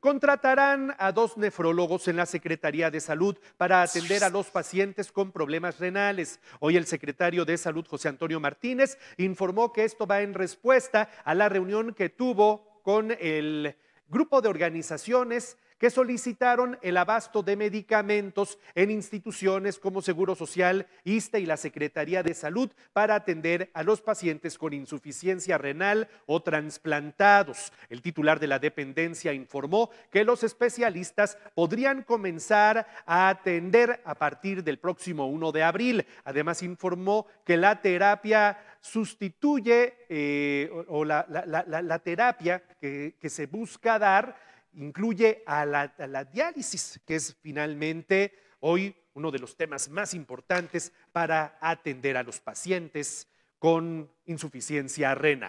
Contratarán a dos nefrólogos en la Secretaría de Salud para atender a los pacientes con problemas renales. Hoy el secretario de Salud, José Antonio Martínez, informó que esto va en respuesta a la reunión que tuvo con el grupo de organizaciones que solicitaron el abasto de medicamentos en instituciones como Seguro Social, ISTE y la Secretaría de Salud para atender a los pacientes con insuficiencia renal o trasplantados. El titular de la dependencia informó que los especialistas podrían comenzar a atender a partir del próximo 1 de abril. Además informó que la terapia sustituye eh, o, la, terapia que, se busca dar incluye a, a la, diálisis, que es finalmente hoy uno de los temas más importantes para atender a los pacientes con insuficiencia renal.